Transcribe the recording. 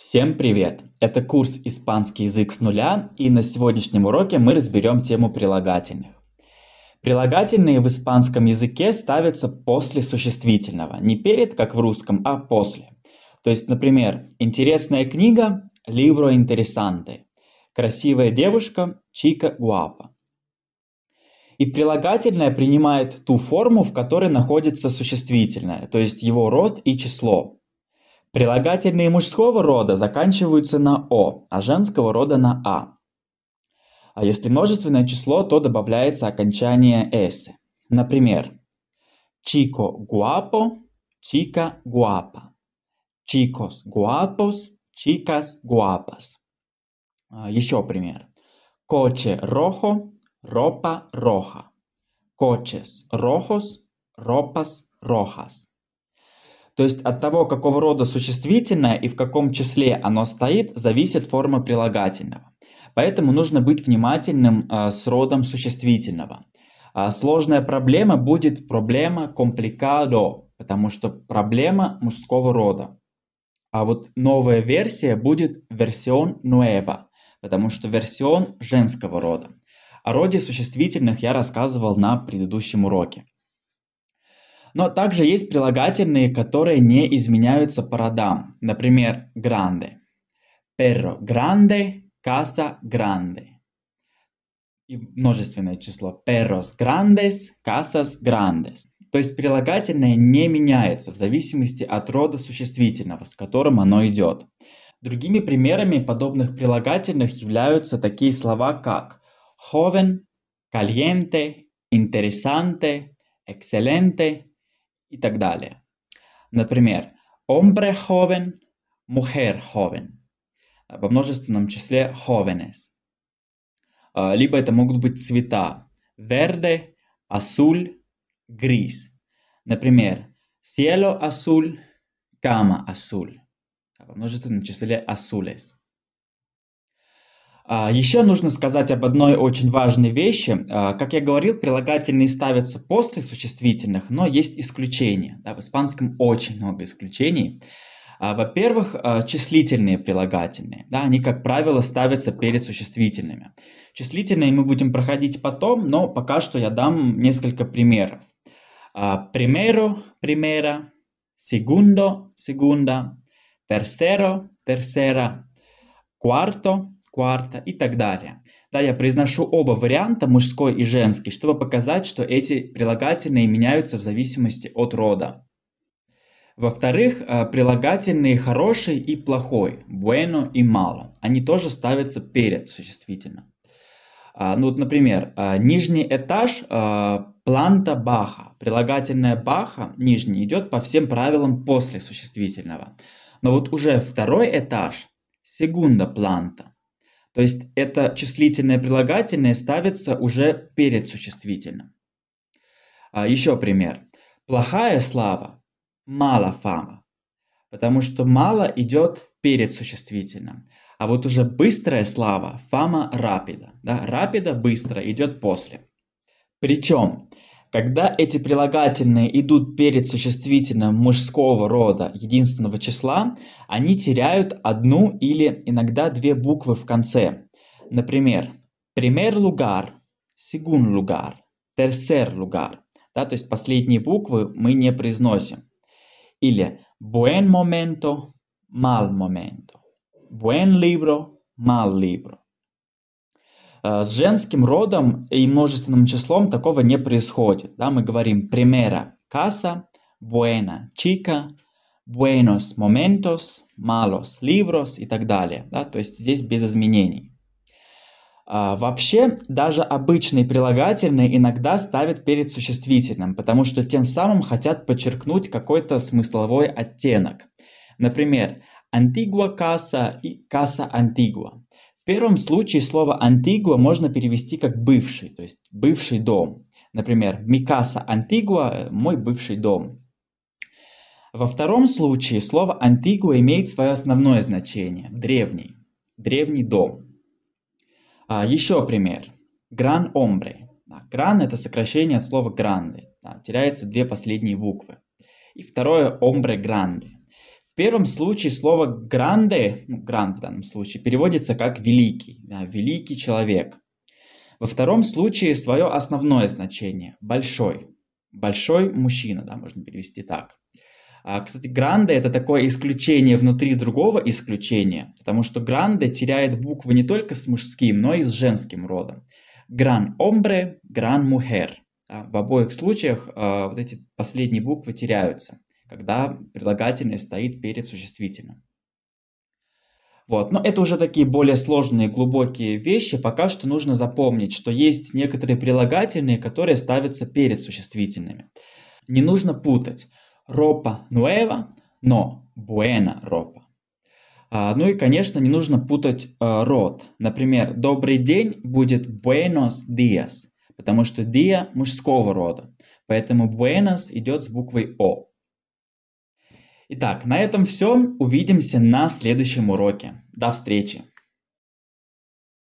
Всем привет! Это курс «Испанский язык с нуля» и на сегодняшнем уроке мы разберем тему прилагательных. Прилагательные в испанском языке ставятся после существительного, не перед, как в русском, а после. То есть, например, интересная книга – «Libro interesante», красивая девушка – «Чика гуапа». И прилагательное принимает ту форму, в которой находится существительное, то есть его род и число – Прилагательные мужского рода заканчиваются на «о», а женского рода на «а». А если множественное число, то добавляется окончание «эсе». Например, «чико гуапо», «чика гуапа», «чикос гуапос», «чикас гуапас». А, еще пример. «Коче рохо», «ропа роха», «кочес рохос», «ропас рохас». То есть от того, какого рода существительное и в каком числе оно стоит, зависит форма прилагательного. Поэтому нужно быть внимательным а, с родом существительного. А, сложная проблема будет проблема компликадо, потому что проблема мужского рода. А вот новая версия будет версион нуэва, потому что версион женского рода. О роде существительных я рассказывал на предыдущем уроке. Но также есть прилагательные, которые не изменяются по родам. Например, grande. Perro grande, casa grande. И множественное число. Perros grandes, casas grandes. То есть прилагательное не меняется в зависимости от рода существительного, с которым оно идет. Другими примерами подобных прилагательных являются такие слова, как joven, caliente, interesante, excelente, и так далее. Например, hombre joven, mujer joven. Э, во множественном числе jóvenes. Э, либо это могут быть цвета verde, azul, gris. Например, cielo azul, cama azul. Э, во множественном числе azules. А, Еще нужно сказать об одной очень важной вещи. А, как я говорил, прилагательные ставятся после существительных, но есть исключения. Да, в испанском очень много исключений. А, во-первых, числительные прилагательные. Да, они, как правило, ставятся перед существительными. Числительные мы будем проходить потом, но пока что я дам несколько примеров. Примеру, примера, segundo – segunda, tercero – tercera, cuarto – кварта и так далее. Да, я произношу оба варианта, мужской и женский, чтобы показать, что эти прилагательные меняются в зависимости от рода. Во-вторых, э, прилагательные «хороший» и «плохой», «bueno» и «malo». Они тоже ставятся перед существительным. А, ну вот, например, э, нижний этаж э, планта баха. Прилагательное баха, нижний, идет по всем правилам после существительного. Но вот уже второй этаж, секунда планта. То есть это числительное прилагательное ставится уже перед существительным. А еще пример. Плохая слава – мало фама, потому что мало идет перед существительным. А вот уже быстрая слава – фама рапида. Да? Рапида – быстро, идет после. Причем когда эти прилагательные идут перед существительным мужского рода единственного числа, они теряют одну или иногда две буквы в конце. Например, пример лугар, сегун лугар, терсер лугар. Да, то есть последние буквы мы не произносим. Или buen momento, mal momento. Buen libro, mal libro. Э, с женским родом и множественным числом такого не происходит. Да? Мы говорим примера casa, buena chica, buenos momentos, malos libros и так далее. Да? То есть здесь без изменений. А, вообще, даже обычные прилагательные иногда ставят перед существительным, потому что тем самым хотят подчеркнуть какой-то смысловой оттенок. Например, «антигуа касса» и «касса антигуа» первом случае слово «антигуа» можно перевести как «бывший», то есть «бывший дом». Например, «Микаса антигуа» – «мой бывший дом». Во втором случае слово «антигуа» имеет свое основное значение – «древний», «древний дом». А, еще пример. «Гран омбре». «Гран» – это сокращение слова «гранды». теряются две последние буквы. И второе – «омбре гранды» первом случае слово «гранде», ну, «гранд» в данном случае, переводится как «великий», да, «великий человек». Во втором случае свое основное значение – «большой», «большой мужчина», да, можно перевести так. А, кстати, «гранде» – это такое исключение внутри другого исключения, потому что «гранде» теряет буквы не только с мужским, но и с женским родом. «Гран омбре», «гран мухер». А, в обоих случаях э, вот эти последние буквы теряются когда предлагательное стоит перед существительным. Вот. Но это уже такие более сложные, глубокие вещи. Пока что нужно запомнить, что есть некоторые прилагательные, которые ставятся перед существительными. Не нужно путать ропа нуэва, но буэна ропа. А, ну и, конечно, не нужно путать э, род. Например, добрый день будет буэнос días, потому что dia мужского рода. Поэтому буэнос идет с буквой О. Итак, на этом все. Увидимся на следующем уроке. До встречи!